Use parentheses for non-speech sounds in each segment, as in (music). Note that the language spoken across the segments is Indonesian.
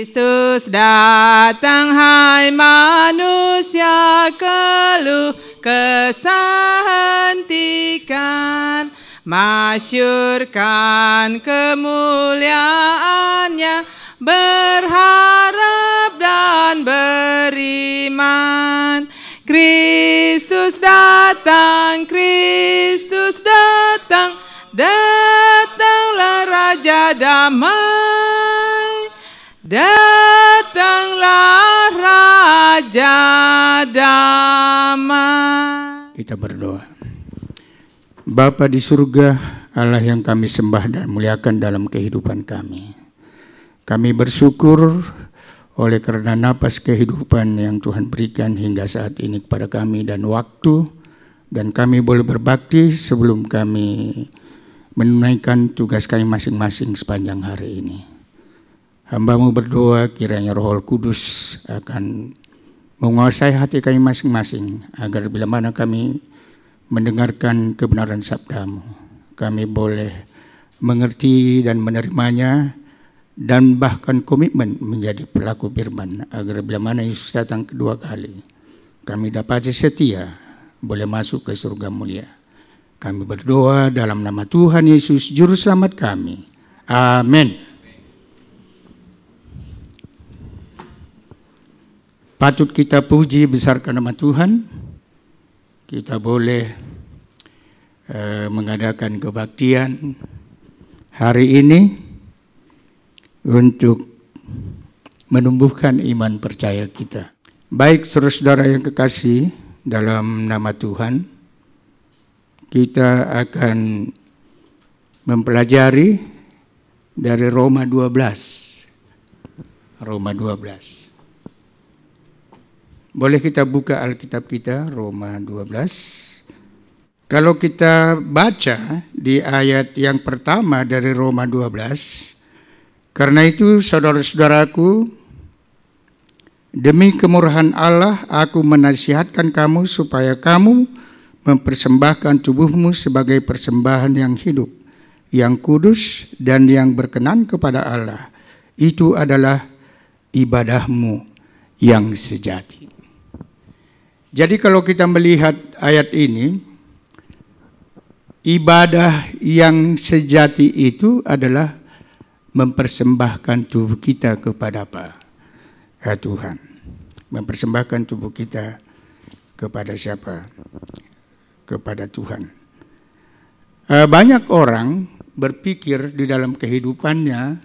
Kristus datang hai manusia keluh kesah Masyurkan kemuliaannya Berharap dan beriman Kristus datang, Kristus datang Datanglah Raja Damai Datanglah Raja Damai. Kita berdoa. Bapa di surga, Allah yang kami sembah dan muliakan dalam kehidupan kami. Kami bersyukur oleh karena napas kehidupan yang Tuhan berikan hingga saat ini kepada kami dan waktu dan kami boleh berbakti sebelum kami menunaikan tugas kami masing-masing sepanjang hari ini. Hambamu berdoa kiranya roh kudus akan menguasai hati kami masing-masing agar bila mana kami mendengarkan kebenaran sabdamu. Kami boleh mengerti dan menerimanya dan bahkan komitmen menjadi pelaku firman agar bila mana Yesus datang kedua kali kami dapat setia boleh masuk ke surga mulia. Kami berdoa dalam nama Tuhan Yesus juru selamat kami. Amin. patut kita puji besarkan nama Tuhan. Kita boleh eh, mengadakan kebaktian hari ini untuk menumbuhkan iman percaya kita. Baik saudara-saudara yang kekasih dalam nama Tuhan, kita akan mempelajari dari Roma 12. Roma 12. Boleh kita buka Alkitab kita Roma 12. Kalau kita baca di ayat yang pertama dari Roma 12, karena itu saudara-saudaraku, demi kemurahan Allah aku menasihatkan kamu supaya kamu mempersembahkan tubuhmu sebagai persembahan yang hidup, yang kudus dan yang berkenan kepada Allah. Itu adalah ibadahmu yang sejati. Jadi kalau kita melihat ayat ini, ibadah yang sejati itu adalah mempersembahkan tubuh kita kepada apa? Ya Tuhan. Mempersembahkan tubuh kita kepada siapa? Kepada Tuhan. Eh, banyak orang berpikir di dalam kehidupannya,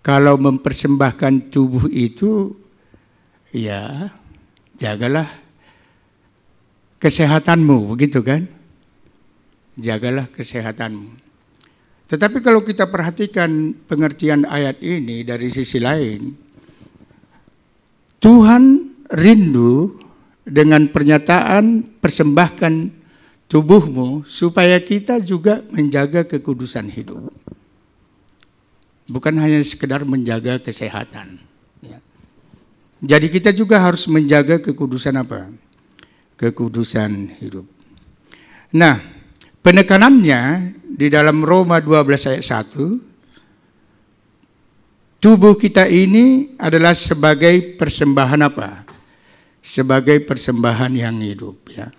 kalau mempersembahkan tubuh itu ya jagalah kesehatanmu, begitu kan? Jagalah kesehatanmu. Tetapi kalau kita perhatikan pengertian ayat ini dari sisi lain, Tuhan rindu dengan pernyataan persembahkan tubuhmu supaya kita juga menjaga kekudusan hidup. Bukan hanya sekedar menjaga kesehatan. Jadi kita juga harus menjaga kekudusan apa? Kekudusan hidup. Nah, penekanannya di dalam Roma 12 ayat 1 tubuh kita ini adalah sebagai persembahan apa? Sebagai persembahan yang hidup ya.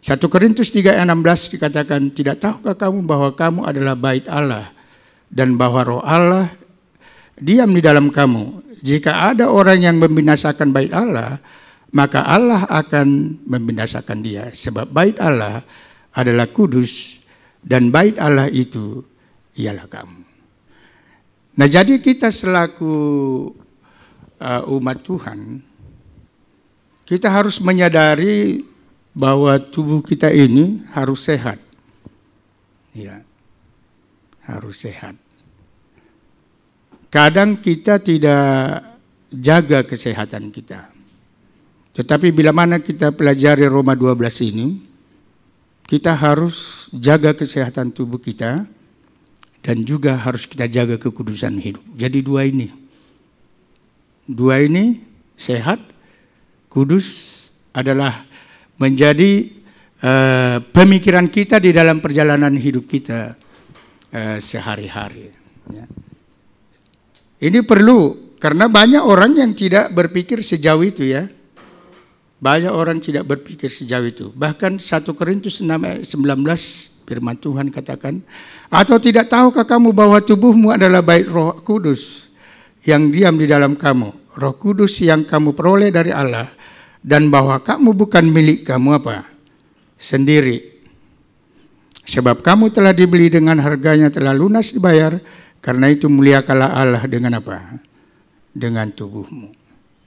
1 Korintus 3 ayat 16 dikatakan tidak tahukah kamu bahwa kamu adalah bait Allah dan bahwa roh Allah diam di dalam kamu jika ada orang yang membinasakan bait Allah, maka Allah akan membinasakan dia. Sebab bait Allah adalah kudus dan bait Allah itu ialah kamu. Nah jadi kita selaku uh, umat Tuhan, kita harus menyadari bahwa tubuh kita ini harus sehat. Ya, harus sehat kadang kita tidak jaga kesehatan kita. Tetapi bila mana kita pelajari Roma 12 ini, kita harus jaga kesehatan tubuh kita dan juga harus kita jaga kekudusan hidup. Jadi dua ini. Dua ini sehat, kudus adalah menjadi uh, pemikiran kita di dalam perjalanan hidup kita uh, sehari-hari. Ya. Ini perlu karena banyak orang yang tidak berpikir sejauh itu ya. Banyak orang tidak berpikir sejauh itu. Bahkan 1 Korintus 6 19 eh, firman Tuhan katakan, atau tidak tahukah kamu bahwa tubuhmu adalah bait Roh Kudus yang diam di dalam kamu, Roh Kudus yang kamu peroleh dari Allah dan bahwa kamu bukan milik kamu apa? sendiri. Sebab kamu telah dibeli dengan harganya telah lunas dibayar karena itu muliakanlah Allah dengan apa? Dengan tubuhmu.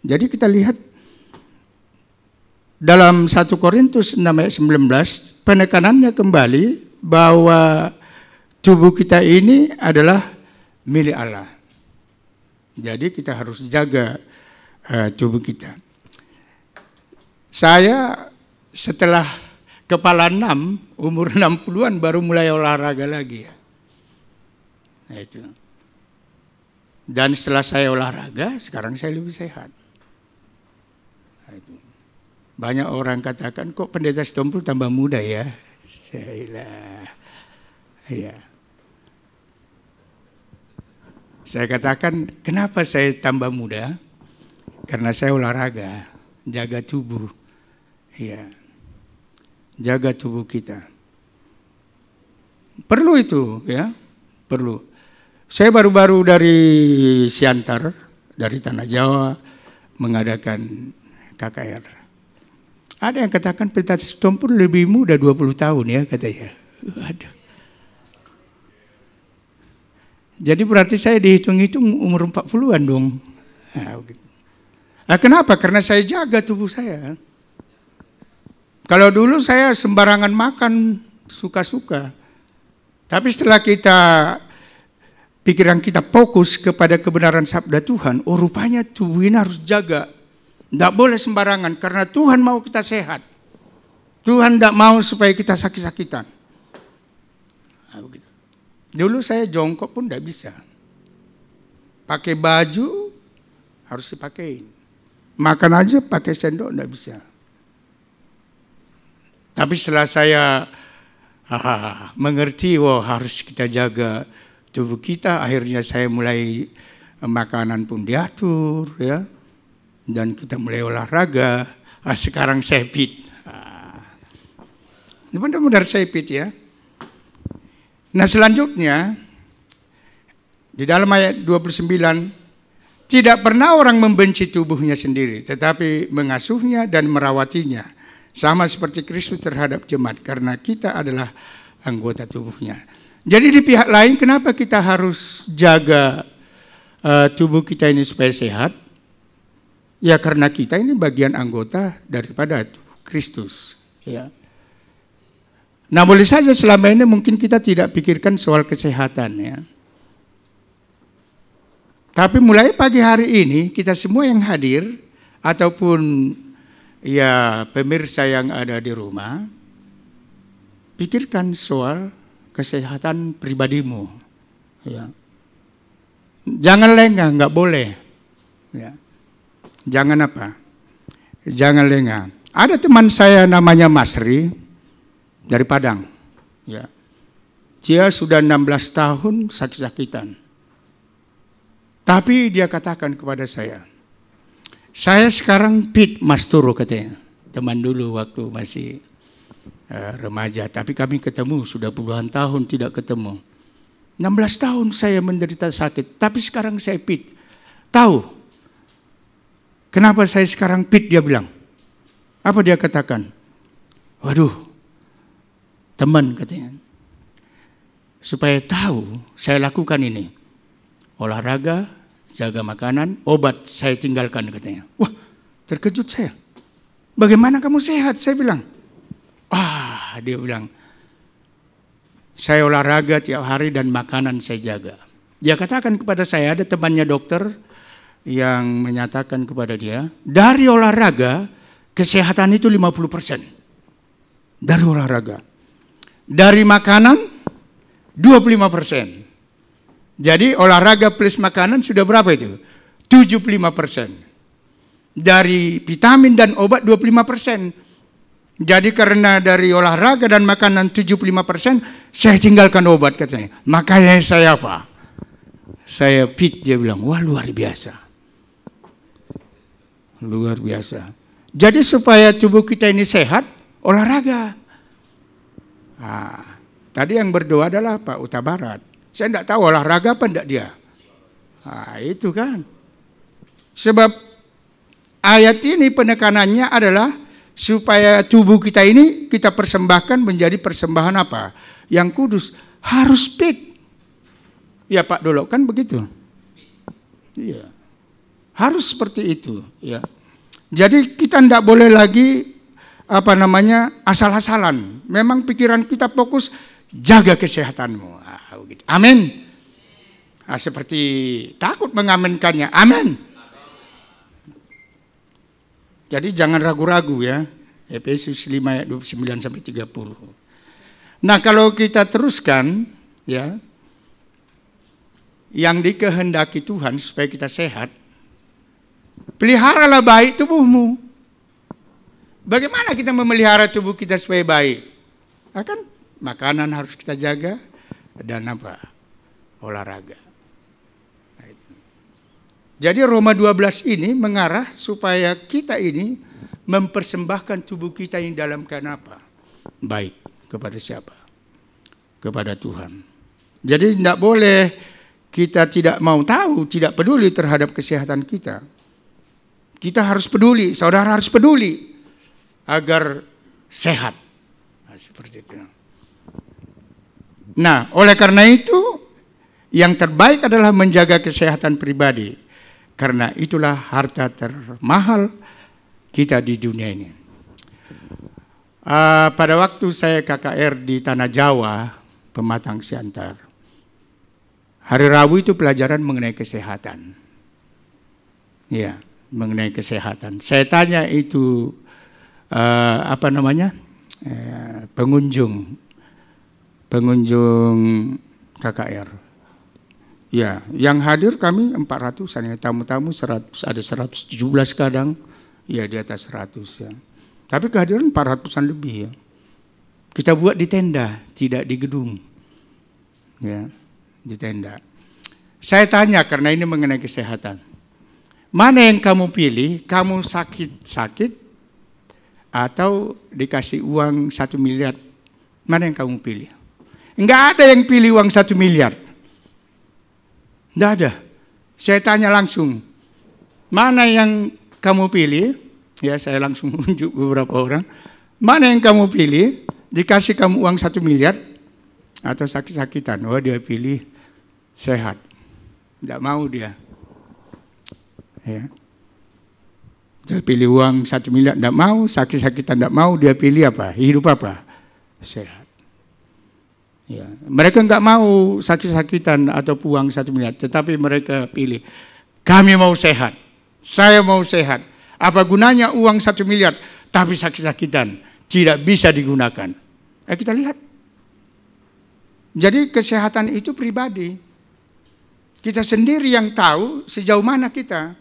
Jadi kita lihat dalam 1 Korintus 6 ayat 19 penekanannya kembali bahwa tubuh kita ini adalah milik Allah. Jadi kita harus jaga uh, tubuh kita. Saya setelah kepala 6, umur 60-an baru mulai olahraga lagi ya. Nah, itu. Dan setelah saya olahraga, sekarang saya lebih sehat. Ya, Banyak orang katakan, kok pendeta setumpul tambah muda ya? (laughs) Saya ya. Saya katakan, kenapa saya tambah muda? Karena saya olahraga, jaga tubuh. Ya. Jaga tubuh kita. Perlu itu, ya. Perlu. Saya baru-baru dari Siantar, dari Tanah Jawa, mengadakan KKR. Ada yang katakan Prita Sistom pun lebih muda 20 tahun ya katanya. Ada. Jadi berarti saya dihitung-hitung umur 40-an dong. nah, kenapa? Karena saya jaga tubuh saya. Kalau dulu saya sembarangan makan suka-suka. Tapi setelah kita pikiran kita fokus kepada kebenaran sabda Tuhan, oh rupanya ini harus jaga. Tidak boleh sembarangan karena Tuhan mau kita sehat. Tuhan tidak mau supaya kita sakit-sakitan. Ah, Dulu saya jongkok pun tidak bisa. Pakai baju harus dipakai. Makan aja pakai sendok tidak bisa. Tapi setelah saya ah, mengerti, wah oh, harus kita jaga tubuh kita akhirnya saya mulai eh, makanan pun diatur ya dan kita mulai olahraga ah, sekarang saya fit ah. benar-benar saya fit ya nah selanjutnya di dalam ayat 29 tidak pernah orang membenci tubuhnya sendiri tetapi mengasuhnya dan merawatinya sama seperti Kristus terhadap jemaat karena kita adalah anggota tubuhnya jadi di pihak lain kenapa kita harus jaga uh, tubuh kita ini supaya sehat? Ya karena kita ini bagian anggota daripada Kristus. Ya. Nah boleh saja selama ini mungkin kita tidak pikirkan soal kesehatan ya. Tapi mulai pagi hari ini kita semua yang hadir ataupun ya pemirsa yang ada di rumah pikirkan soal kesehatan pribadimu. Ya. Jangan lengah, nggak boleh. Ya. Jangan apa? Jangan lengah. Ada teman saya namanya Masri dari Padang. Ya. Dia sudah 16 tahun sakit-sakitan. Tapi dia katakan kepada saya, saya sekarang pit Mas Turo katanya. Teman dulu waktu masih Eh, remaja, tapi kami ketemu sudah puluhan tahun tidak ketemu. 16 tahun saya menderita sakit, tapi sekarang saya fit. Tahu Kenapa saya sekarang pit dia bilang. Apa dia katakan? Waduh, teman katanya. Supaya tahu saya lakukan ini. Olahraga, jaga makanan, obat saya tinggalkan katanya. Wah, terkejut saya. Bagaimana kamu sehat? Saya bilang. Ah, dia bilang, saya olahraga tiap hari dan makanan saya jaga. Dia katakan kepada saya, ada temannya dokter yang menyatakan kepada dia, dari olahraga kesehatan itu 50%. Dari olahraga. Dari makanan 25%. Jadi olahraga plus makanan sudah berapa itu? 75%. Dari vitamin dan obat 25%. Jadi karena dari olahraga dan makanan 75%, saya tinggalkan obat katanya. Makanya saya apa? Saya pit dia bilang, wah luar biasa. Luar biasa. Jadi supaya tubuh kita ini sehat, olahraga. Nah, tadi yang berdoa adalah Pak Uta Barat. Saya tidak tahu olahraga apa enggak dia. Nah, itu kan. Sebab ayat ini penekanannya adalah supaya tubuh kita ini kita persembahkan menjadi persembahan apa? Yang kudus harus fit. Ya Pak Dolok kan begitu. Iya. Harus seperti itu, ya. Jadi kita tidak boleh lagi apa namanya asal-asalan. Memang pikiran kita fokus jaga kesehatanmu. Ah, Amin. Nah, seperti takut mengaminkannya. Amin. Jadi jangan ragu-ragu ya. Efesus 5 ayat 29 sampai 30. Nah, kalau kita teruskan ya yang dikehendaki Tuhan supaya kita sehat, peliharalah baik tubuhmu. Bagaimana kita memelihara tubuh kita supaya baik? Akan makanan harus kita jaga dan apa? Olahraga. Jadi Roma 12 ini mengarah supaya kita ini mempersembahkan tubuh kita yang dalam keadaan apa? Baik. Kepada siapa? Kepada Tuhan. Jadi tidak boleh kita tidak mau tahu, tidak peduli terhadap kesehatan kita. Kita harus peduli, saudara harus peduli agar sehat. Nah, seperti itu. Nah, oleh karena itu yang terbaik adalah menjaga kesehatan pribadi. Karena itulah harta termahal kita di dunia ini. Uh, pada waktu saya KKR di Tanah Jawa, Pematang Siantar, hari Rabu itu pelajaran mengenai kesehatan. Ya, mengenai kesehatan. Saya tanya itu uh, apa namanya uh, pengunjung, pengunjung KKR. Ya, yang hadir kami 400 ratusan ya, tamu-tamu 100, ada 117 kadang, ya di atas 100 ya. Tapi kehadiran 400-an lebih ya. Kita buat di tenda, tidak di gedung. Ya, di tenda. Saya tanya karena ini mengenai kesehatan. Mana yang kamu pilih? Kamu sakit-sakit atau dikasih uang satu miliar? Mana yang kamu pilih? Enggak ada yang pilih uang satu miliar. Tidak ada. Saya tanya langsung, mana yang kamu pilih? Ya, saya langsung (laughs) unjuk beberapa orang. Mana yang kamu pilih? Dikasih kamu uang satu miliar atau sakit-sakitan? Wah, oh, dia pilih sehat. Tidak mau dia. Ya. Dia pilih uang satu miliar, tidak mau. Sakit-sakitan, tidak mau. Dia pilih apa? Hidup apa? Sehat. Ya. Mereka nggak mau sakit-sakitan atau puang satu miliar, tetapi mereka pilih. Kami mau sehat, saya mau sehat. Apa gunanya uang satu miliar, tapi sakit-sakitan tidak bisa digunakan. Eh, kita lihat. Jadi kesehatan itu pribadi. Kita sendiri yang tahu sejauh mana kita.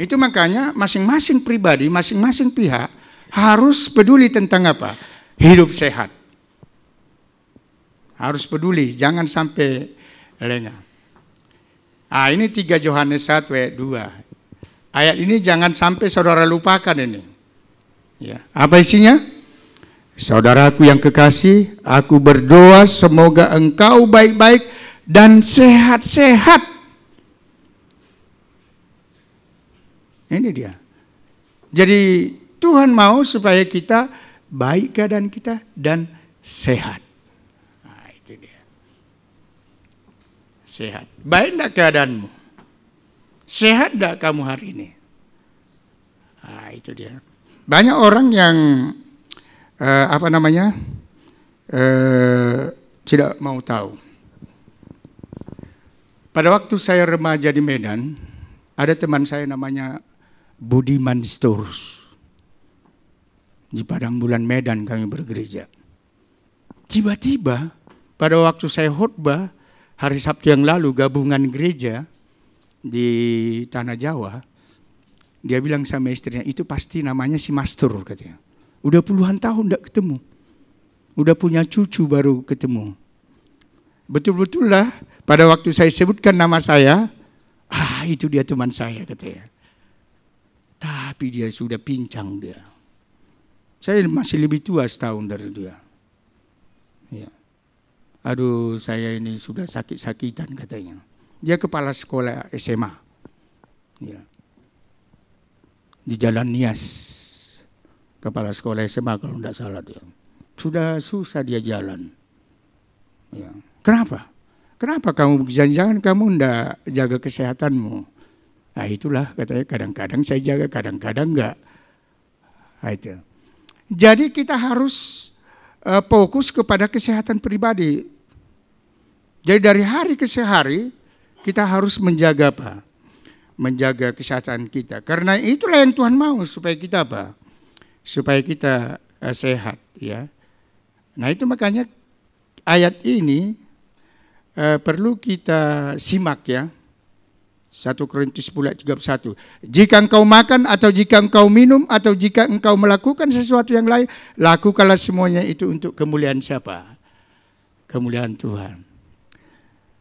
Itu makanya masing-masing pribadi, masing-masing pihak harus peduli tentang apa? Hidup sehat. Harus peduli, jangan sampai lengah. Ah, ini tiga Yohanes satu ayat 2. Ayat ini jangan sampai saudara lupakan ini. Ya, apa isinya? Saudaraku yang kekasih, aku berdoa semoga engkau baik-baik dan sehat-sehat. Ini dia. Jadi Tuhan mau supaya kita baik keadaan kita dan sehat. sehat. Baik tidak keadaanmu? Sehat tidak kamu hari ini? Nah, itu dia. Banyak orang yang uh, apa namanya uh, tidak mau tahu. Pada waktu saya remaja di Medan, ada teman saya namanya Budiman Storus. Di Padang Bulan Medan kami bergereja. Tiba-tiba pada waktu saya khutbah hari Sabtu yang lalu gabungan gereja di Tanah Jawa, dia bilang sama istrinya, itu pasti namanya si Mastur katanya. Udah puluhan tahun tidak ketemu. Udah punya cucu baru ketemu. Betul-betul lah pada waktu saya sebutkan nama saya, ah itu dia teman saya katanya. Tapi dia sudah pincang dia. Saya masih lebih tua setahun dari dia. Ya aduh saya ini sudah sakit-sakitan katanya. Dia kepala sekolah SMA. Ya. Di Jalan Nias. Kepala sekolah SMA kalau tidak salah dia. Sudah susah dia jalan. Ya. Kenapa? Kenapa kamu jangan-jangan kamu tidak jaga kesehatanmu? Nah itulah katanya kadang-kadang saya jaga, kadang-kadang enggak. Nah, itu. Jadi kita harus eh, fokus kepada kesehatan pribadi jadi dari hari ke hari kita harus menjaga apa? Menjaga kesehatan kita. Karena itulah yang Tuhan mau supaya kita apa? Supaya kita uh, sehat ya. Nah itu makanya ayat ini uh, perlu kita simak ya. 1 Korintus 10 31. Jika engkau makan atau jika engkau minum atau jika engkau melakukan sesuatu yang lain, lakukanlah semuanya itu untuk kemuliaan siapa? Kemuliaan Tuhan.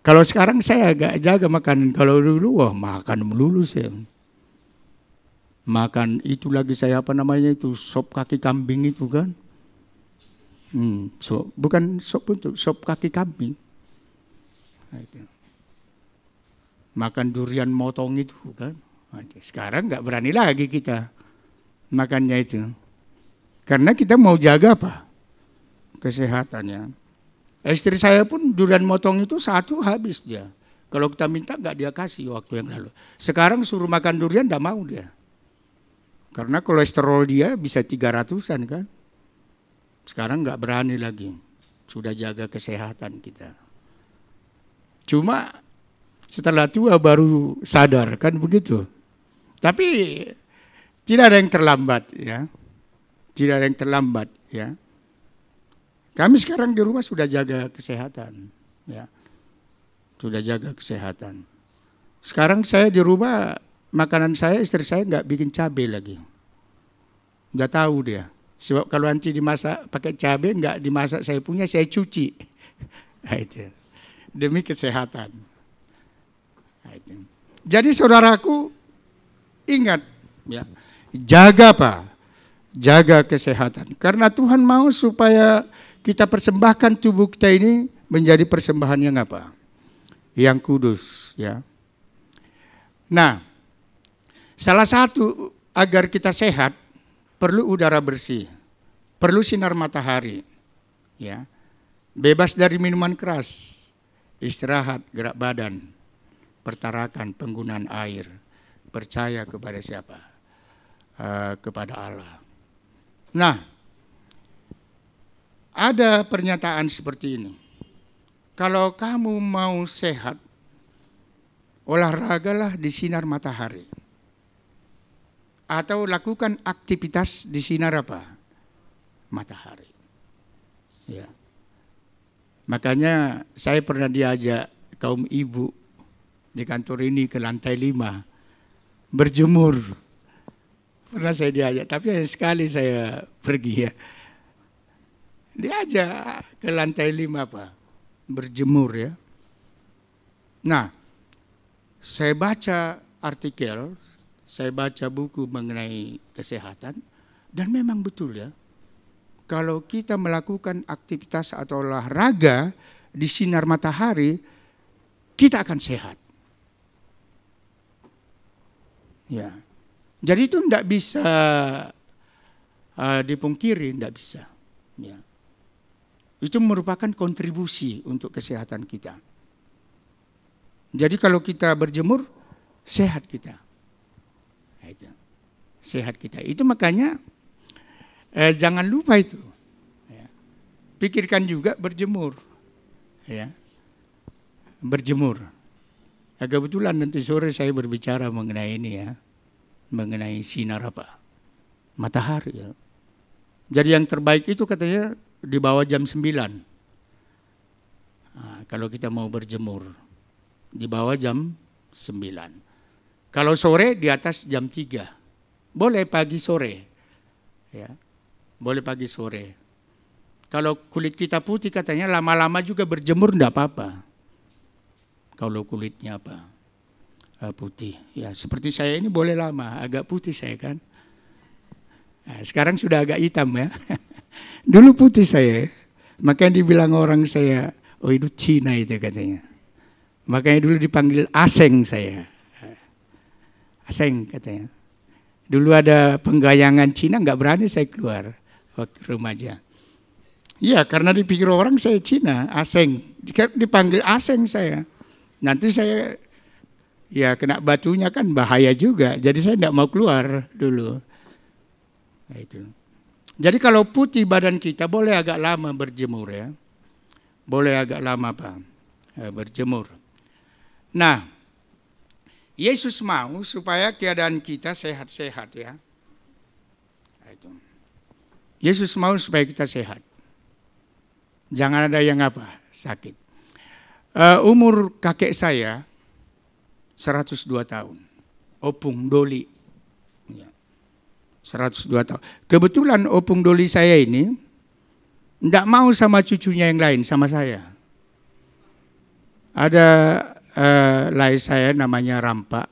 Kalau sekarang saya agak jaga makanan. Kalau dulu, wah makan melulu saya. Makan itu lagi saya apa namanya itu, sop kaki kambing itu kan. Hmm, so, bukan sop untuk sop kaki kambing. Nah, makan durian motong itu kan. Nah, sekarang nggak berani lagi kita makannya itu. Karena kita mau jaga apa? Kesehatannya. Istri saya pun durian motong itu satu habis dia. Kalau kita minta nggak dia kasih waktu yang lalu. Sekarang suruh makan durian nggak mau dia. Karena kolesterol dia bisa 300-an kan. Sekarang nggak berani lagi. Sudah jaga kesehatan kita. Cuma setelah tua baru sadar kan begitu. Tapi tidak ada yang terlambat ya. Tidak ada yang terlambat ya. Kami sekarang di rumah sudah jaga kesehatan, ya. Sudah jaga kesehatan. Sekarang saya di rumah makanan saya istri saya nggak bikin cabai lagi. nggak tahu dia. Sebab kalau nanti dimasak pakai cabai nggak dimasak saya punya saya cuci. (laughs) Nah, itu. Demi kesehatan. Nah, Jadi saudaraku ingat ya. Jaga apa? Jaga kesehatan karena Tuhan mau supaya kita persembahkan tubuh kita ini menjadi persembahan yang apa? Yang kudus, ya. Nah, salah satu agar kita sehat perlu udara bersih, perlu sinar matahari, ya. Bebas dari minuman keras, istirahat, gerak badan, pertarakan penggunaan air, percaya kepada siapa? Uh, kepada Allah. Nah, ada pernyataan seperti ini. Kalau kamu mau sehat, olahragalah di sinar matahari. Atau lakukan aktivitas di sinar apa? Matahari. Ya. Makanya saya pernah diajak kaum ibu di kantor ini ke lantai lima berjemur. Pernah saya diajak, tapi hanya sekali saya pergi ya diajak ke lantai lima apa berjemur ya. Nah, saya baca artikel, saya baca buku mengenai kesehatan dan memang betul ya. Kalau kita melakukan aktivitas atau olahraga di sinar matahari, kita akan sehat. Ya. Jadi itu tidak bisa uh, dipungkiri, tidak bisa. Ya. Itu merupakan kontribusi untuk kesehatan kita. Jadi kalau kita berjemur, sehat kita. Nah, sehat kita. Itu makanya eh, jangan lupa itu. Ya. Pikirkan juga berjemur. Ya. Berjemur. Agak nah, kebetulan nanti sore saya berbicara mengenai ini ya. Mengenai sinar apa? Matahari ya. Jadi yang terbaik itu katanya di bawah jam 9. Ah, kalau kita mau berjemur di bawah jam 9. Kalau sore di atas jam 3. Boleh pagi sore. Ya. Boleh pagi sore. Kalau kulit kita putih katanya lama-lama juga berjemur enggak apa-apa. Kalau kulitnya apa? Ah, putih. Ya, seperti saya ini boleh lama, agak putih saya kan. Nah, sekarang sudah agak hitam ya. (laughs) Dulu putih saya, makanya dibilang orang saya, oh itu Cina itu katanya. Makanya dulu dipanggil aseng saya. Aseng katanya. Dulu ada penggayangan Cina, nggak berani saya keluar waktu remaja. Iya, karena dipikir orang saya Cina, aseng. Dipanggil aseng saya. Nanti saya ya kena batunya kan bahaya juga. Jadi saya nggak mau keluar dulu. Nah, itu. Jadi kalau putih badan kita boleh agak lama berjemur ya. Boleh agak lama apa, eh, berjemur. Nah, Yesus mau supaya keadaan kita sehat-sehat ya. Nah, Yesus mau supaya kita sehat. Jangan ada yang apa sakit. Eh, umur kakek saya 102 tahun. Opung Doli 102 tahun. Kebetulan opung doli saya ini tidak mau sama cucunya yang lain, sama saya. Ada eh, lai saya namanya Rampa,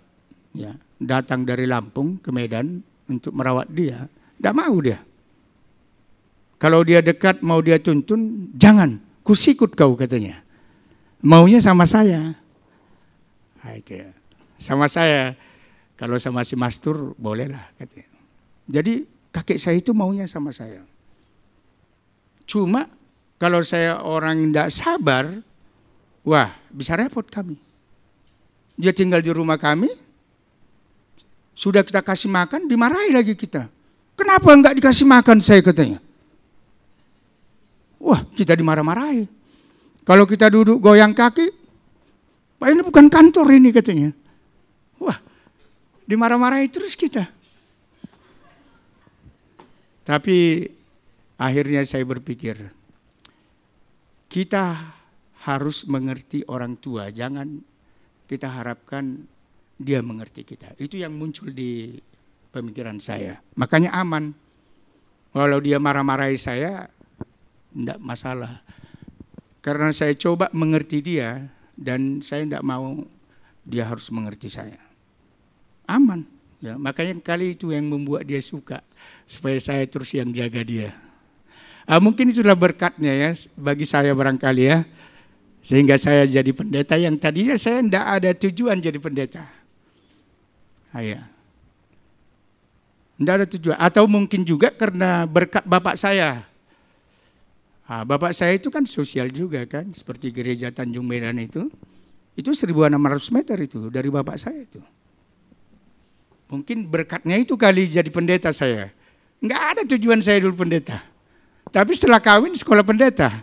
ya, datang dari Lampung ke Medan untuk merawat dia. Tidak mau dia. Kalau dia dekat mau dia tuntun, jangan, kusikut kau katanya. Maunya sama saya. Aja. Nah, ya. Sama saya. Kalau sama si Mastur bolehlah katanya. Jadi kakek saya itu maunya sama saya. Cuma kalau saya orang tidak sabar, wah bisa repot kami. Dia tinggal di rumah kami, sudah kita kasih makan, dimarahi lagi kita. Kenapa enggak dikasih makan saya katanya? Wah kita dimarah-marahi. Kalau kita duduk goyang kaki, Pak ini bukan kantor ini katanya. Wah dimarah-marahi terus kita. Tapi akhirnya saya berpikir, kita harus mengerti orang tua, jangan kita harapkan dia mengerti kita. Itu yang muncul di pemikiran saya. Makanya aman. Walau dia marah-marahi saya, tidak masalah. Karena saya coba mengerti dia dan saya tidak mau dia harus mengerti saya. Aman. Ya, makanya kali itu yang membuat dia suka supaya saya terus yang jaga dia. Ah, mungkin itulah berkatnya ya bagi saya barangkali ya sehingga saya jadi pendeta yang tadinya saya tidak ada tujuan jadi pendeta. Ayah, Tidak ya. ada tujuan. Atau mungkin juga karena berkat bapak saya. Ah, bapak saya itu kan sosial juga kan. Seperti gereja Tanjung Medan itu. Itu 1600 meter itu dari bapak saya itu. Mungkin berkatnya itu kali jadi pendeta saya. Enggak ada tujuan saya dulu pendeta. Tapi setelah kawin sekolah pendeta.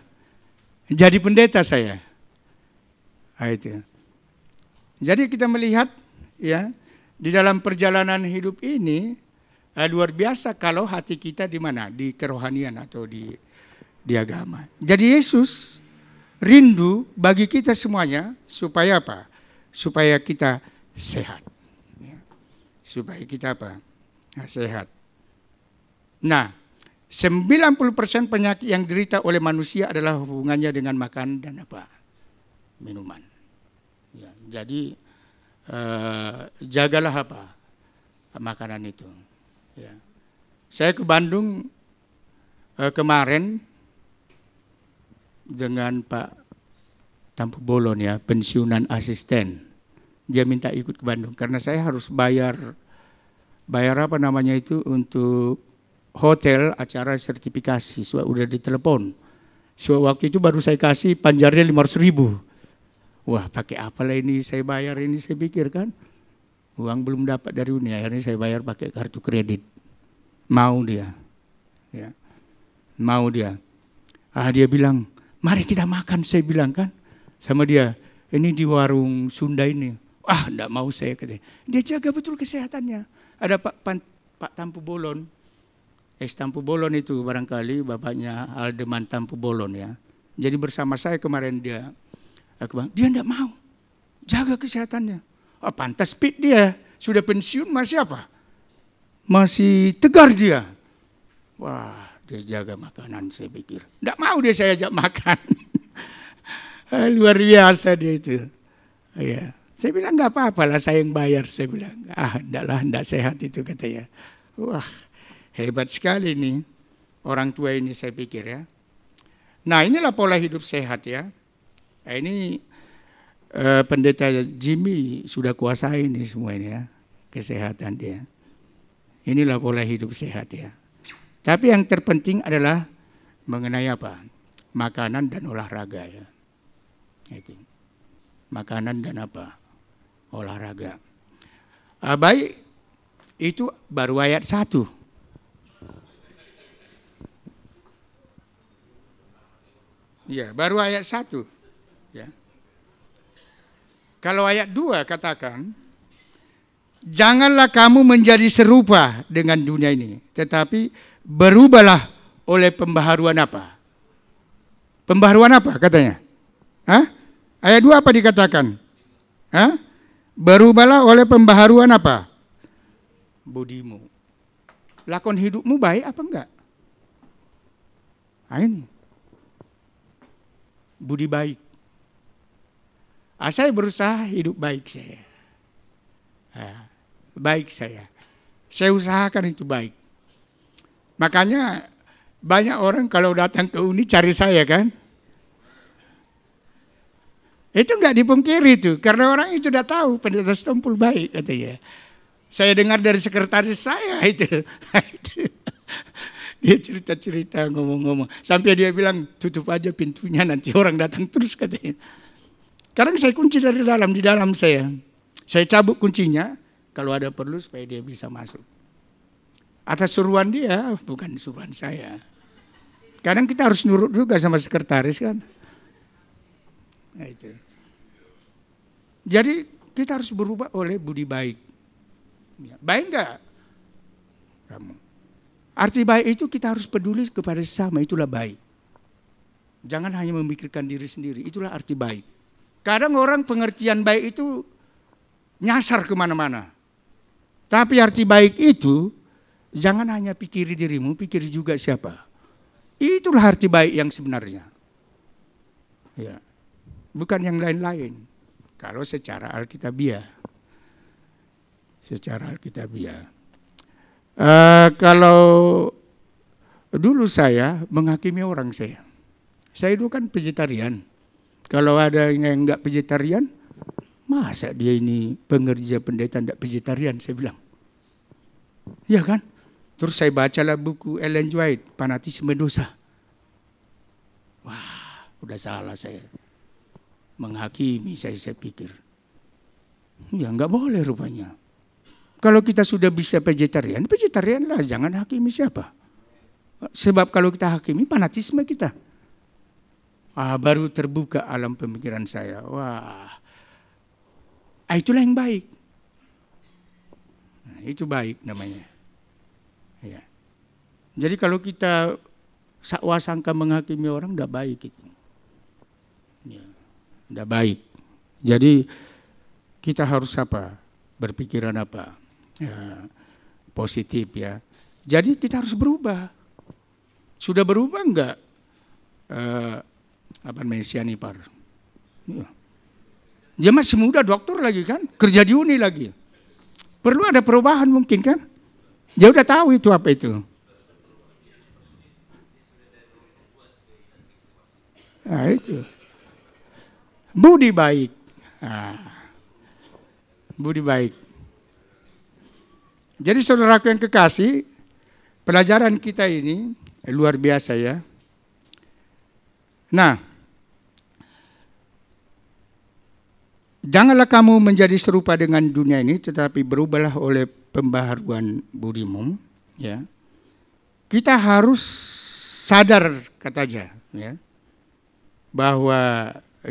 Jadi pendeta saya. Nah, itu. Jadi kita melihat ya di dalam perjalanan hidup ini ah, luar biasa kalau hati kita di mana? Di kerohanian atau di di agama. Jadi Yesus rindu bagi kita semuanya supaya apa? Supaya kita sehat supaya kita apa? Nah, sehat. Nah, 90% penyakit yang derita oleh manusia adalah hubungannya dengan makan dan apa? Minuman. Ya, jadi eh, jagalah apa? Makanan itu. Ya. Saya ke Bandung eh, kemarin dengan Pak Tampu Bolon ya, pensiunan asisten dia minta ikut ke Bandung karena saya harus bayar bayar apa namanya itu untuk hotel acara sertifikasi sudah udah ditelepon so waktu itu baru saya kasih panjarnya lima ribu wah pakai apalah ini saya bayar ini saya pikir kan uang belum dapat dari Uni akhirnya saya bayar pakai kartu kredit mau dia ya mau dia ah dia bilang mari kita makan saya bilang kan sama dia ini di warung Sunda ini ah tidak mau saya katanya. Dia jaga betul kesehatannya. Ada Pak Pan, Pak Tampu Bolon, es Tampu Bolon itu barangkali bapaknya Aldeman Tampu Bolon ya. Jadi bersama saya kemarin dia, bilang aku dia tidak mau jaga kesehatannya. Oh, pantas pit dia sudah pensiun masih apa? Masih tegar dia. Wah, dia jaga makanan saya pikir. Tidak mau dia saya ajak makan. (laughs) Luar biasa dia itu. Ya. Yeah. Saya bilang nggak apa-apa lah saya yang bayar. Saya bilang ah ndaklah ndak sehat itu katanya. Wah hebat sekali nih orang tua ini saya pikir ya. Nah inilah pola hidup sehat ya. Nah, ini eh, pendeta Jimmy sudah kuasai ini semuanya ini ya kesehatan dia. Inilah pola hidup sehat ya. Tapi yang terpenting adalah mengenai apa? Makanan dan olahraga ya. Itu. Makanan dan apa? olahraga. Uh, baik, itu baru ayat satu. Ya, baru ayat satu. Ya. Kalau ayat dua katakan, janganlah kamu menjadi serupa dengan dunia ini, tetapi berubahlah oleh pembaharuan apa? Pembaharuan apa katanya? Hah? Ayat dua apa dikatakan? Hah? Berubahlah oleh pembaharuan apa? Budimu. Lakon hidupmu baik apa enggak? Nah ini. Budi baik. Ah, saya berusaha hidup baik saya. Ah, baik saya. Saya usahakan itu baik. Makanya banyak orang kalau datang ke Uni cari saya kan. Itu nggak dipungkiri itu, karena orang itu sudah tahu pendeta Stompul baik katanya. Saya dengar dari sekretaris saya itu. (laughs) dia cerita-cerita ngomong-ngomong. Sampai dia bilang tutup aja pintunya nanti orang datang terus katanya. Sekarang saya kunci dari dalam, di dalam saya. Saya cabut kuncinya, kalau ada perlu supaya dia bisa masuk. Atas suruhan dia, bukan suruhan saya. Kadang kita harus nurut juga sama sekretaris kan. Nah, itu. Jadi kita harus berubah oleh budi baik. Ya, baik enggak kamu? Arti baik itu kita harus peduli kepada sesama, itulah baik. Jangan hanya memikirkan diri sendiri, itulah arti baik. Kadang orang pengertian baik itu nyasar kemana-mana. Tapi arti baik itu jangan hanya pikiri dirimu, pikiri juga siapa. Itulah arti baik yang sebenarnya. Ya bukan yang lain-lain. Kalau secara Alkitabiah, secara Alkitabiah. Uh, kalau dulu saya menghakimi orang saya, saya itu kan vegetarian. Kalau ada yang nggak vegetarian, masa dia ini pengerja pendeta nggak vegetarian? Saya bilang, ya kan? Terus saya bacalah buku Ellen White, Panatisme Dosa. Wah, udah salah saya menghakimi saya, saya pikir. Ya nggak boleh rupanya. Kalau kita sudah bisa vegetarian, vegetarian lah jangan hakimi siapa. Sebab kalau kita hakimi fanatisme kita. Ah, baru terbuka alam pemikiran saya. Wah, ah, itulah yang baik. Nah, itu baik namanya. Ya. Jadi kalau kita sakwa sangka menghakimi orang, tidak baik itu tidak baik. Jadi kita harus apa? Berpikiran apa? Ya, positif ya. Jadi kita harus berubah. Sudah berubah enggak? Eh, apa namanya Nipar? Ya. Dia masih muda dokter lagi kan? Kerja di uni lagi. Perlu ada perubahan mungkin kan? Dia udah tahu itu apa itu. Nah itu budi baik. Ah. budi baik. Jadi saudaraku yang kekasih, pelajaran kita ini eh, luar biasa ya. Nah, janganlah kamu menjadi serupa dengan dunia ini, tetapi berubahlah oleh pembaharuan budimu. Ya, kita harus sadar katanya, ya, bahwa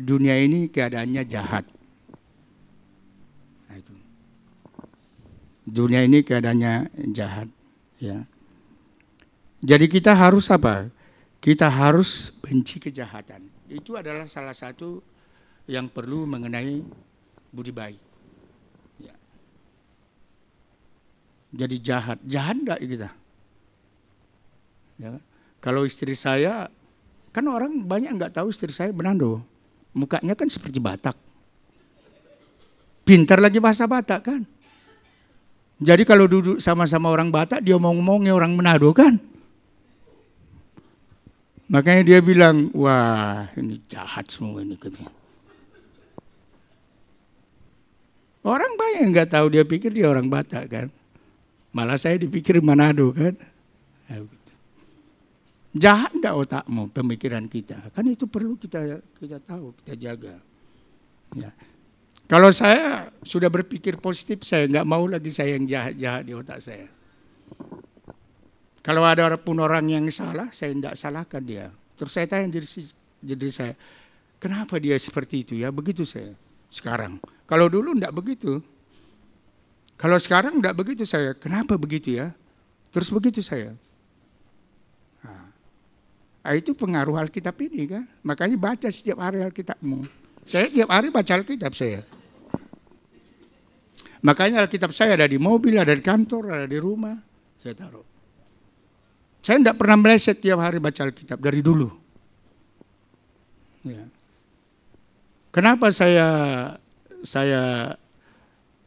dunia ini keadaannya jahat. Nah, dunia ini keadaannya jahat. Ya. Jadi kita harus apa? Kita harus benci kejahatan. Itu adalah salah satu yang perlu mengenai budi baik. Ya. Jadi jahat, jahat enggak kita? Ya. Kalau istri saya, kan orang banyak nggak tahu istri saya Benando mukanya kan seperti Batak. Pintar lagi bahasa Batak kan. Jadi kalau duduk sama-sama orang Batak, dia mau ngomongnya orang Manado kan. Makanya dia bilang, wah ini jahat semua ini katanya. Orang banyak yang nggak tahu dia pikir dia orang Batak kan. Malah saya dipikir Manado kan. Ya, Jahat enggak otakmu pemikiran kita? Kan itu perlu kita kita tahu, kita jaga. Ya. Kalau saya sudah berpikir positif, saya enggak mau lagi saya yang jahat-jahat di otak saya. Kalau ada pun orang yang salah, saya tidak salahkan dia. Terus saya tanya diri, diri saya, kenapa dia seperti itu ya? Begitu saya sekarang. Kalau dulu tidak begitu. Kalau sekarang tidak begitu saya, kenapa begitu ya? Terus begitu saya. Nah, itu pengaruh Alkitab ini kan. Makanya baca setiap hari Alkitabmu. Saya setiap hari baca Alkitab saya. Makanya Alkitab saya ada di mobil, ada di kantor, ada di rumah. Saya taruh. Saya tidak pernah meleset setiap hari baca Alkitab dari dulu. Ya. Kenapa saya saya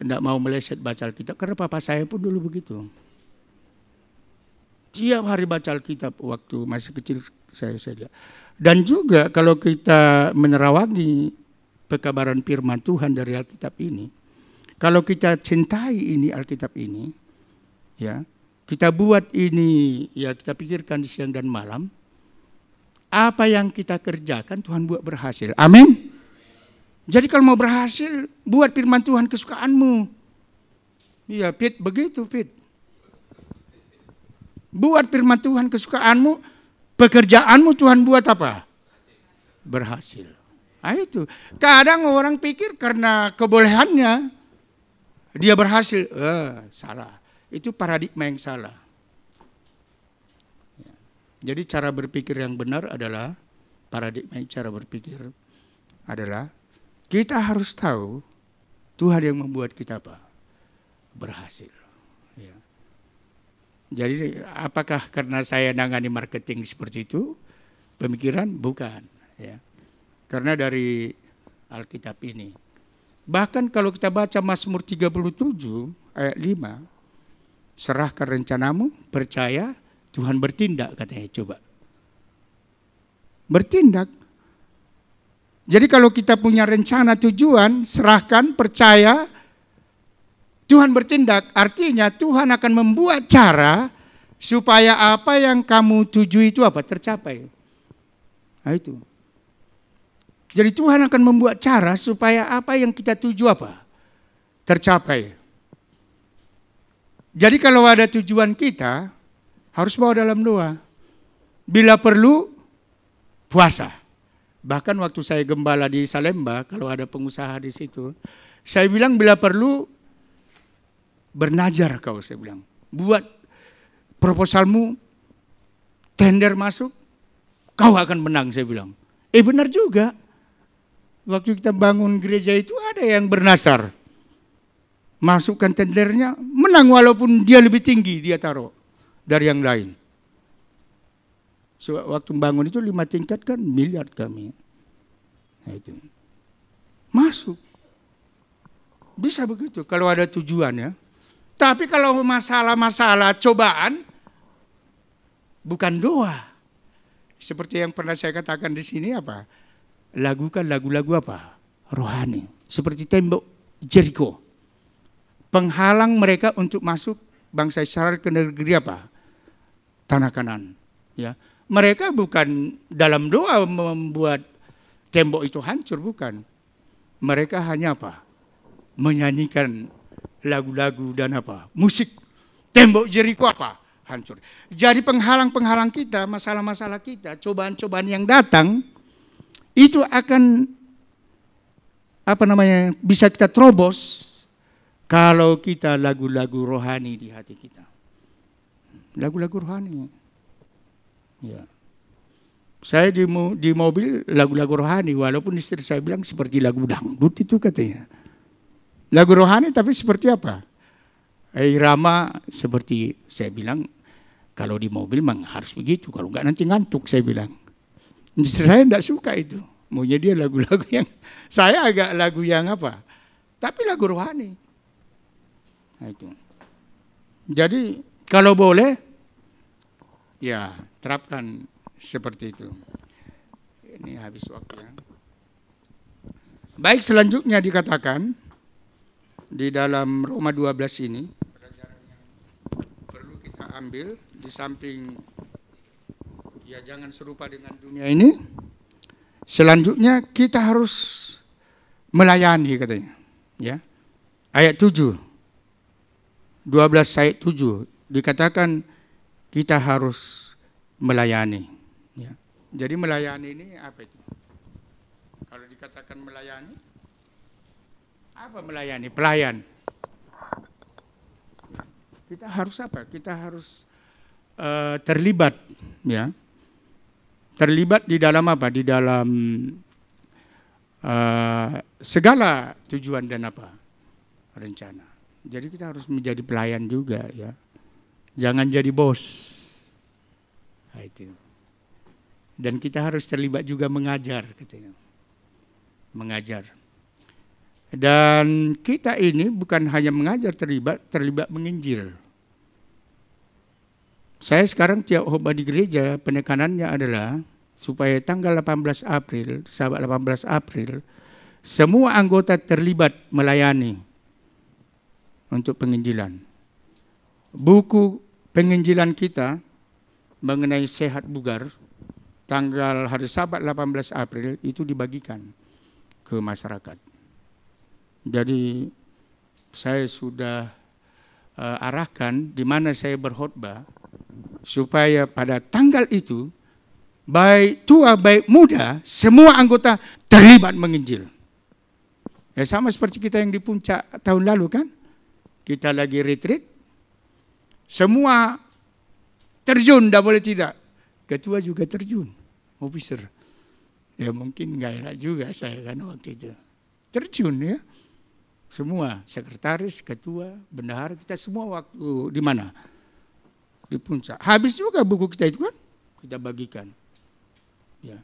tidak mau meleset baca Alkitab? Karena papa saya pun dulu begitu. Tiap hari baca Alkitab waktu masih kecil saya saja. Dan juga kalau kita menerawangi pekabaran firman Tuhan dari Alkitab ini, kalau kita cintai ini Alkitab ini, ya kita buat ini, ya kita pikirkan di siang dan malam, apa yang kita kerjakan Tuhan buat berhasil. Amin. Jadi kalau mau berhasil, buat firman Tuhan kesukaanmu. Iya, Pit, begitu Pit. Buat firman Tuhan kesukaanmu, Pekerjaanmu Tuhan buat apa? Berhasil. Nah, itu. Kadang orang pikir karena kebolehannya dia berhasil. Eh, salah. Itu paradigma yang salah. Ya. Jadi cara berpikir yang benar adalah paradigma cara berpikir adalah kita harus tahu Tuhan yang membuat kita apa? Berhasil. Jadi apakah karena saya nangani marketing seperti itu pemikiran bukan ya. Karena dari Alkitab ini. Bahkan kalau kita baca Mazmur 37 ayat 5 serahkan rencanamu, percaya Tuhan bertindak katanya coba. Bertindak. Jadi kalau kita punya rencana tujuan, serahkan, percaya, Tuhan bertindak artinya Tuhan akan membuat cara supaya apa yang kamu tuju itu apa tercapai. Nah itu. Jadi Tuhan akan membuat cara supaya apa yang kita tuju apa tercapai. Jadi kalau ada tujuan kita harus bawa dalam doa. Bila perlu puasa. Bahkan waktu saya gembala di Salemba, kalau ada pengusaha di situ, saya bilang bila perlu Bernajar kau, saya bilang. Buat proposalmu, tender masuk, kau akan menang, saya bilang. Eh benar juga. Waktu kita bangun gereja itu ada yang bernasar. Masukkan tendernya, menang walaupun dia lebih tinggi dia taruh dari yang lain. So, waktu bangun itu lima tingkat kan miliar kami. Nah, itu. Masuk. Bisa begitu kalau ada tujuan ya. Tapi kalau masalah-masalah cobaan, bukan doa. Seperti yang pernah saya katakan di sini apa? Lagukan lagu-lagu apa? Rohani. Seperti tembok Jericho. Penghalang mereka untuk masuk bangsa Israel ke negeri apa? Tanah kanan. Ya. Mereka bukan dalam doa membuat tembok itu hancur, bukan. Mereka hanya apa? Menyanyikan lagu-lagu dan apa? Musik. Tembok jeriku apa? Hancur. Jadi penghalang-penghalang kita, masalah-masalah kita, cobaan-cobaan yang datang itu akan apa namanya? bisa kita terobos kalau kita lagu-lagu rohani di hati kita. Lagu-lagu rohani. Ya. Saya di, di mobil lagu-lagu rohani, walaupun istri saya bilang seperti lagu dangdut itu katanya. Lagu rohani tapi seperti apa? Eh, irama seperti saya bilang kalau di mobil memang harus begitu. Kalau nggak nanti ngantuk saya bilang. Justru saya tidak suka itu. Maunya dia lagu-lagu yang (laughs) saya agak lagu yang apa? Tapi lagu rohani. Nah, itu. Jadi kalau boleh ya terapkan seperti itu. Ini habis waktu waktunya. Baik selanjutnya dikatakan di dalam Roma 12 ini perlu kita ambil di samping ya jangan serupa dengan dunia ini selanjutnya kita harus melayani katanya ya ayat 7 12 ayat 7 dikatakan kita harus melayani ya jadi melayani ini apa itu kalau dikatakan melayani apa melayani? Pelayan. Kita harus apa? Kita harus uh, terlibat, ya. Terlibat di dalam apa? Di dalam uh, segala tujuan dan apa rencana. Jadi kita harus menjadi pelayan juga, ya. Jangan jadi bos. Nah, itu. Dan kita harus terlibat juga mengajar, katanya. Mengajar dan kita ini bukan hanya mengajar terlibat, terlibat menginjil. Saya sekarang tiap khotbah di gereja penekanannya adalah supaya tanggal 18 April, sahabat 18 April, semua anggota terlibat melayani untuk penginjilan. Buku penginjilan kita mengenai sehat bugar tanggal hari sahabat 18 April itu dibagikan ke masyarakat. Jadi saya sudah uh, arahkan di mana saya berkhutbah supaya pada tanggal itu baik tua baik muda semua anggota terlibat menginjil. Ya sama seperti kita yang di puncak tahun lalu kan? Kita lagi retreat. Semua terjun tidak boleh tidak. Ketua juga terjun. Officer. Ya mungkin nggak enak juga saya kan waktu itu. Terjun ya. Semua sekretaris, ketua, bendahara kita semua waktu di mana? Di puncak. Habis juga buku kita itu kan kita bagikan. Ya.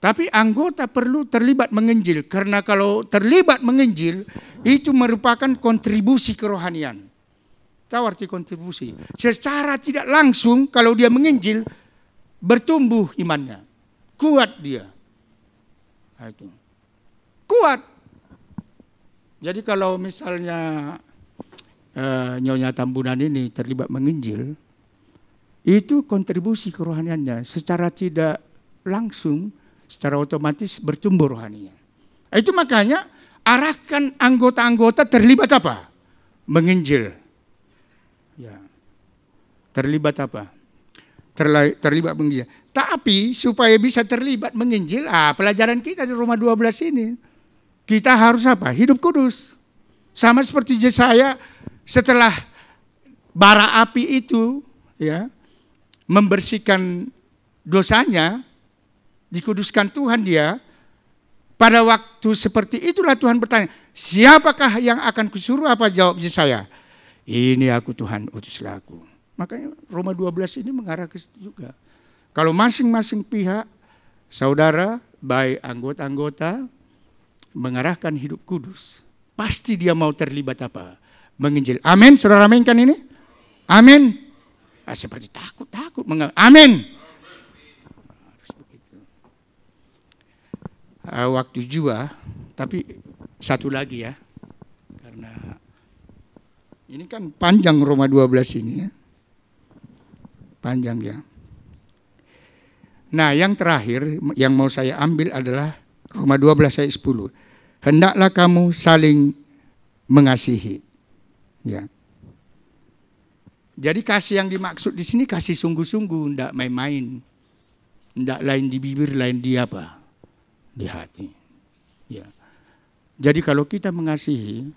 Tapi anggota perlu terlibat menginjil karena kalau terlibat menginjil itu merupakan kontribusi kerohanian. Tahu arti kontribusi? Secara tidak langsung kalau dia menginjil bertumbuh imannya, kuat dia. Nah, itu. Kuat jadi kalau misalnya eh, Nyonya Tambunan ini terlibat menginjil, itu kontribusi kerohaniannya secara tidak langsung, secara otomatis bertumbuh rohaninya. Eh, itu makanya arahkan anggota-anggota terlibat apa? Menginjil. Ya. Terlibat apa? Terla terlibat menginjil. Tapi supaya bisa terlibat menginjil, ah pelajaran kita di rumah 12 ini kita harus apa? Hidup kudus. Sama seperti Yesaya setelah bara api itu ya membersihkan dosanya, dikuduskan Tuhan dia. Pada waktu seperti itulah Tuhan bertanya, siapakah yang akan kusuruh? Apa jawab Yesaya? Ini aku Tuhan, utuslah aku. Makanya Roma 12 ini mengarah ke situ juga. Kalau masing-masing pihak, saudara, baik anggota-anggota, mengarahkan hidup kudus, pasti dia mau terlibat apa? Menginjil. Amin, saudara mainkan ini? Amin. Ah, seperti takut, takut. Amin. Ah, waktu jua, tapi satu lagi ya. Karena ini kan panjang Roma 12 ini ya. Panjang ya. Nah yang terakhir yang mau saya ambil adalah Roma 12 ayat 10. Hendaklah kamu saling mengasihi. Ya. Jadi kasih yang dimaksud di sini kasih sungguh-sungguh, tidak main-main. Tidak lain di bibir, lain di apa? Di hati. Ya. Jadi kalau kita mengasihi,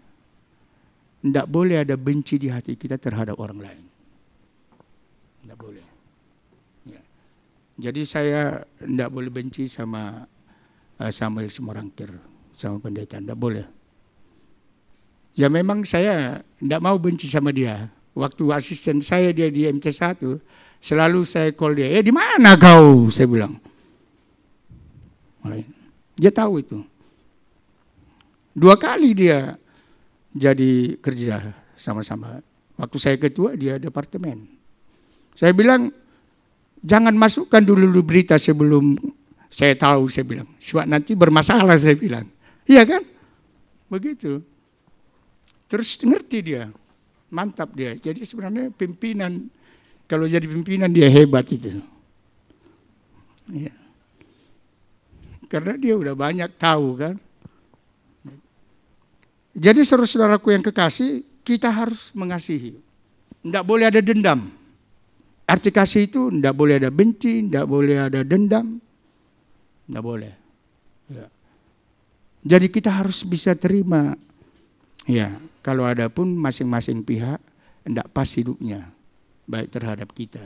tidak boleh ada benci di hati kita terhadap orang lain. Tidak boleh. Ya. Jadi saya tidak boleh benci sama Eh, Samuel Semerangkir sama pendeta, tidak boleh. Ya memang saya tidak mau benci sama dia. Waktu asisten saya dia di MC 1 selalu saya call dia, eh di mana kau? Saya bilang. Dia tahu itu. Dua kali dia jadi kerja sama-sama. Waktu saya ketua dia departemen. Saya bilang, jangan masukkan dulu berita sebelum saya tahu, saya bilang. Sebab nanti bermasalah, saya bilang. Iya kan? Begitu. Terus ngerti dia. Mantap dia. Jadi sebenarnya pimpinan, kalau jadi pimpinan dia hebat itu. Ya. Karena dia udah banyak tahu kan. Jadi saudara-saudaraku yang kekasih, kita harus mengasihi. Tidak boleh ada dendam. Arti kasih itu tidak boleh ada benci, tidak boleh ada dendam, tidak boleh. Ya. Jadi kita harus bisa terima. Ya, kalau ada pun masing-masing pihak tidak pas hidupnya baik terhadap kita.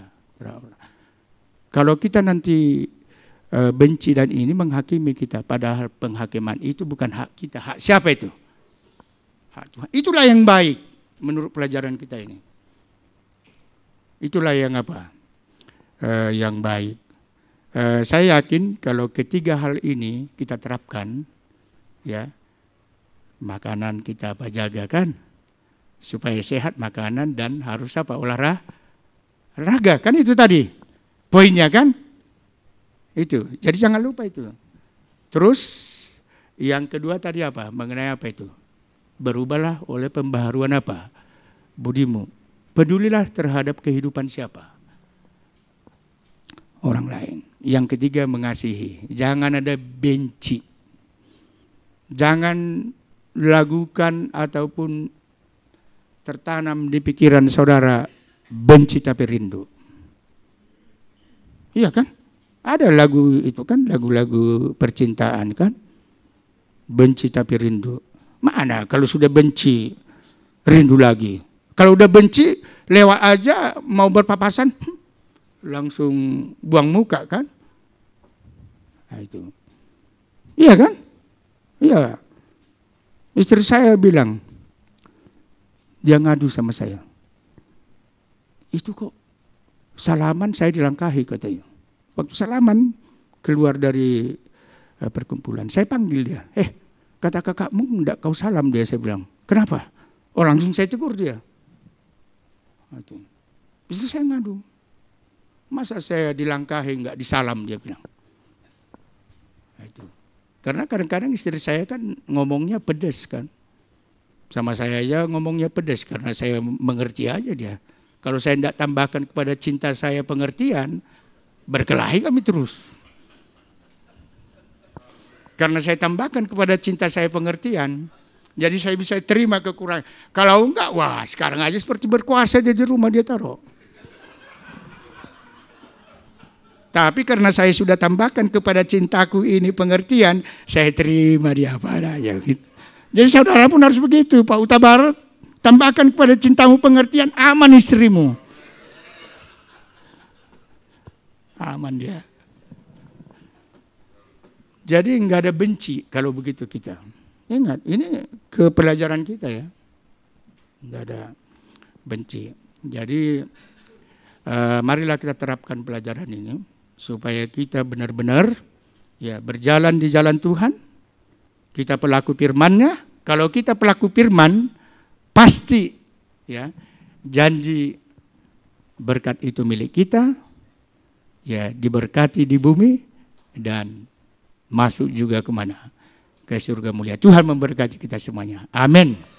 Kalau kita nanti eh, benci dan ini menghakimi kita, padahal penghakiman itu bukan hak kita. Hak siapa itu? Hak Tuhan. Itulah yang baik menurut pelajaran kita ini. Itulah yang apa? Eh, yang baik. Eh, saya yakin kalau ketiga hal ini kita terapkan, ya makanan kita apa jagakan supaya sehat makanan dan harus apa olahraga kan itu tadi poinnya kan itu jadi jangan lupa itu terus yang kedua tadi apa mengenai apa itu berubahlah oleh pembaharuan apa budimu pedulilah terhadap kehidupan siapa orang lain yang ketiga mengasihi. Jangan ada benci. Jangan lakukan ataupun tertanam di pikiran saudara benci tapi rindu. Iya kan? Ada lagu itu kan lagu-lagu percintaan kan? Benci tapi rindu. Mana kalau sudah benci rindu lagi. Kalau udah benci lewat aja mau berpapasan hmm, langsung buang muka kan? Nah, itu. Iya kan? Iya. Istri saya bilang, dia ngadu sama saya. Itu kok salaman saya dilangkahi katanya. Waktu salaman keluar dari eh, perkumpulan, saya panggil dia. Eh, kata kakakmu enggak kau salam dia, saya bilang. Kenapa? Oh langsung saya cekur dia. Nah, itu. saya ngadu. Masa saya dilangkahi nggak disalam dia bilang. Nah, itu. Karena kadang-kadang istri saya kan ngomongnya pedes kan. Sama saya aja ngomongnya pedes karena saya mengerti aja dia. Kalau saya tidak tambahkan kepada cinta saya pengertian, berkelahi kami terus. Karena saya tambahkan kepada cinta saya pengertian, jadi saya bisa terima kekurangan. Kalau enggak, wah sekarang aja seperti berkuasa dia di rumah dia taruh. Tapi karena saya sudah tambahkan kepada cintaku ini pengertian, saya terima dia pada ya. Jadi saudara pun harus begitu, Pak Utabar. Tambahkan kepada cintamu pengertian, aman istrimu. Aman dia. Jadi nggak ada benci kalau begitu kita. Ingat, ini ke pelajaran kita ya. Nggak ada benci. Jadi uh, marilah kita terapkan pelajaran ini supaya kita benar-benar ya berjalan di jalan Tuhan. Kita pelaku firman-Nya. Kalau kita pelaku firman, pasti ya janji berkat itu milik kita. Ya, diberkati di bumi dan masuk juga kemana? Ke surga mulia. Tuhan memberkati kita semuanya. Amin.